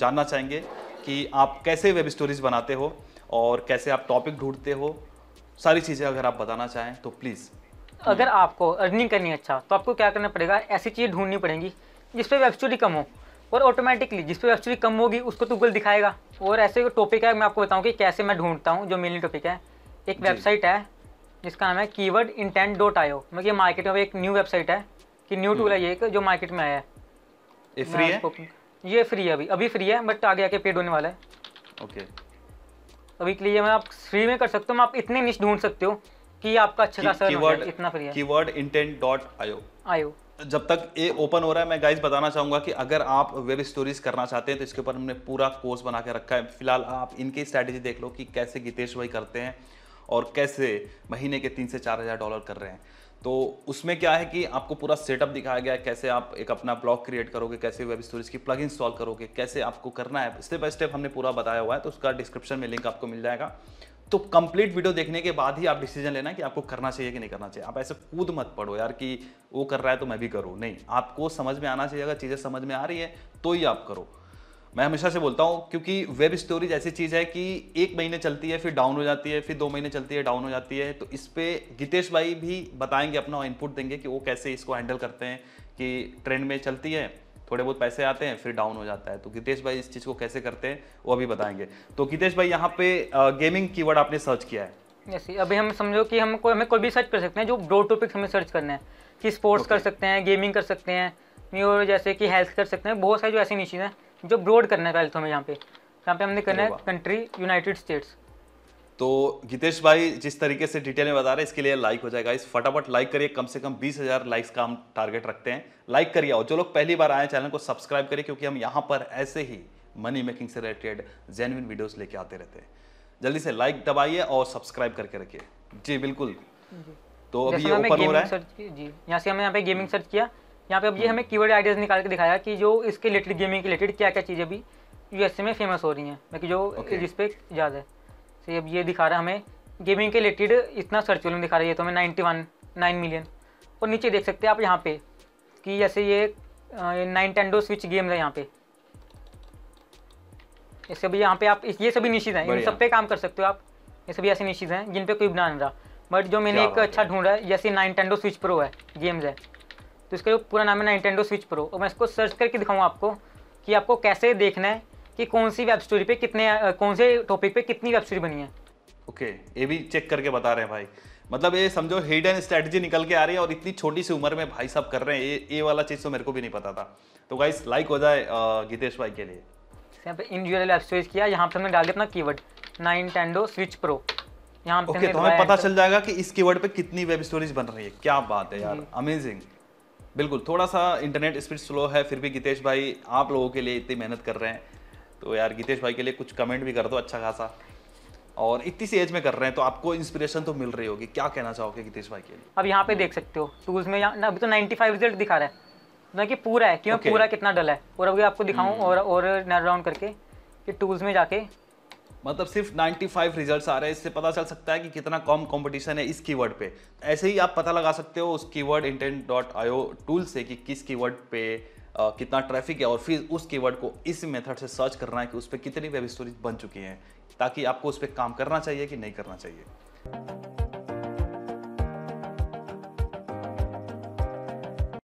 जानना चाहेंगे कि आप कैसे वेब स्टोरीज बनाते हो और कैसे आप टॉपिक ढूंढते हो सारी चीज़ें अगर आप बताना चाहें तो प्लीज़ अगर आपको अर्निंग करनी अच्छा तो आपको क्या करना पड़ेगा ऐसी चीज़ ढूंढनी पड़ेगी जिस पर वेब स्टोरी कम हो और ऑटोमेटिकली जिस पर वेब स्टोरी कम होगी उसको तो गूगल दिखाएगा और ऐसे टॉपिक है मैं आपको बताऊँ कि कैसे मैं ढूंढता हूँ जो मेनली टॉपिक है एक वेबसाइट है जिसका नाम है की वर्ड इंटेंट डॉट आयो मतलब ये मार्केट में एक न्यू वेबसाइट है कि न्यू टूल है हम्म। ये जो मार्केट में आया है फ्री है ये फ्री है अभी अभी फ्री है बट आगे आके पेड होने वाला है ओके अभी के लिए मैं आप फ्री में कर सकते हो आप इतने निश ढूंढ सकते हो कि आपका अच्छा खासा कीवर्ड इतना फ्री है कीवर्ड इंटेंट डॉट आयो आयो जब तक ये ओपन हो रहा है मैं गाइस बताना चाहूंगा कि अगर आप वेब स्टोरीज करना चाहते हैं तो इसके ऊपर हमने पूरा कोर्स बना के रखा है फिलहाल आप इनकी स्ट्रैटेजी देख लो कि कैसे गीतेश भाई करते हैं और कैसे महीने के तीन से चार हज़ार डॉलर कर रहे हैं तो उसमें क्या है कि आपको पूरा सेटअप दिखाया गया है कैसे आप एक अपना ब्लॉग क्रिएट करोगे कैसे वेब स्टोरेज की प्लग इंस्टॉल करोगे कैसे आपको करना है स्टेप बाय स्टेप हमने पूरा बताया हुआ है तो उसका डिस्क्रिप्शन में लिंक आपको मिल जाएगा तो कंप्लीट वीडियो देखने के बाद ही आप डिसीजन लेना कि आपको करना चाहिए कि नहीं करना चाहिए आप ऐसे कूद मत पड़ो यार कि वो कर रहा है तो मैं भी करूँ नहीं आपको समझ में आना चाहिए अगर चीज़ें समझ में आ रही है तो ही आप करो मैं हमेशा से बोलता हूँ क्योंकि वेब स्टोरीज ऐसी चीज़ है कि एक महीने चलती है फिर डाउन हो जाती है फिर दो महीने चलती है डाउन हो जाती है तो इस पर गितेश भाई भी बताएंगे अपना इनपुट देंगे कि वो कैसे इसको हैंडल करते हैं कि ट्रेंड में चलती है थोड़े बहुत पैसे आते हैं फिर डाउन हो जाता है तो गितेश भाई इस चीज़ को कैसे करते हैं वो अभी बताएंगे तो गितेश भाई यहाँ पे गेमिंग की आपने सर्च किया है जैसे अभी हम समझो कि हम को, हमें कोई भी सर्च कर सकते हैं जो ब्रो टॉपिक हमें सर्च करना है कि स्पोर्ट्स okay. कर सकते हैं गेमिंग कर सकते हैं और जैसे कि हेल्थ कर सकते हैं बहुत सारी जो ऐसी निशीज हैं जो ब्रोड करना है तो हमें यहाँ पे यहाँ पे हमने करना है कंट्री यूनाइटेड स्टेट्स तो गितेश भाई जिस तरीके से डिटेल में बता रहे हैं इसके लिए लाइक हो जाएगा इस फटाफट लाइक करिए कम से कम बीस हजार लाइक्स का हम टारगेट रखते हैं लाइक करिए और जो लोग पहली बार आए चैनल को सब्सक्राइब करिए क्योंकि हम यहाँ पर ऐसे ही मनी मेकिंग से रिलेटेड जेन्यून वीडियोज लेके आते रहते हैं जल्दी से लाइक दबाइए और सब्सक्राइब करके रखिए जी बिल्कुल जी। तो अभी ये ओपन हो रहा है जी यहाँ से हमें यहाँ पे गेमिंग हम्म। सर्च किया यहाँ पे अब ये हमें कीवर्ड आइडियाज़ निकाल के दिखाया कि जो इसके रिलेटेड गेमिंग के रिलेटेड क्या क्या चीज़ें अभी यूएसए में फेमस हो रही हैं बाकी जो okay. जिस पे ज़्यादा है तो अब ये दिखा रहा है हमें गेमिंग के रिलेटेड इतना सर्च वॉल्यूम दिखा रही है तो हमें नाइन्टी वन नाइन मिलियन और नीचे देख सकते हैं आप यहाँ पे कि जैसे ये नाइन टेंडो स्विच गेम्स है यहाँ पे ऐसे भी यहाँ पे आप ये सभी निश्चित हैं इन सब पे काम कर सकते हो आप ये सभी ऐसे निश्चित हैं जिन पे कोई बना नहीं रहा बट जो मैंने एक अच्छा ढूंढा है जैसे नाइन टेंडो स्विच प्रो है गेम्स है तो इसका जो पूरा नाम है ना इंटेंडो स्विच प्रो और मैं इसको सर्च करके दिखाऊँ आपको कि आपको कैसे देखना है कि कौन सी वेब स्टोरी पे कितने कौन से टॉपिक पे कितनी वेब स्टोरी बनी है ओके okay, ये भी चेक करके बता रहे हैं भाई मतलब ये समझो हिडन स्ट्रेटजी निकल के आ रही है और इतनी छोटी सी उम्र में भाई साहब कर रहे हैं ये ये वाला चीज़ तो मेरे को भी नहीं पता था तो गाइस लाइक हो जाए गीतेश भाई के लिए यहाँ पे इंडिविजुअल वेब स्टोरीज किया यहाँ पर हमने डाल दिया अपना कीवर्ड टेंडो स्विच प्रो यहाँ पे okay, तो हमें पता चल जाएगा कि इस कीवर्ड पे कितनी वेब स्टोरीज बन रही है क्या बात है यार अमेजिंग बिल्कुल थोड़ा सा इंटरनेट स्पीड स्लो है फिर भी गीतेश भाई आप लोगों के लिए इतनी मेहनत कर रहे हैं तो यार गीतेश भाई के लिए कुछ कमेंट भी कर दो अच्छा खासा और इतनी सी एज में कर रहे हैं तो आपको इंस्पिरेशन तो मिल रही होगी क्या कहना चाहोगे गीतेश भाई के लिए अब यहाँ पे देख सकते हो टूल्स में यहाँ अभी तो 95 रिजल्ट दिखा रहा है ना कि पूरा है क्यों okay. पूरा कितना डल है और अभी आपको दिखाऊँ हम्म। और और नैरो डाउन करके कि टूल्स में जाके मतलब सिर्फ 95 रिजल्ट्स आ रहे हैं इससे पता चल सकता है कि कितना कम कंपटीशन है इस कीवर्ड पे ऐसे ही आप पता लगा सकते हो उस keyword intent dot io tool से कि किस कीवर्ड पे आ, कितना ट्रैफिक है और फिर उस कीवर्ड को इस मेथड से सर्च करना है कि उस पर कितनी वेब स्टोरीज बन चुकी हैं ताकि आपको उस पर काम करना चाहिए कि नहीं करना चाहिए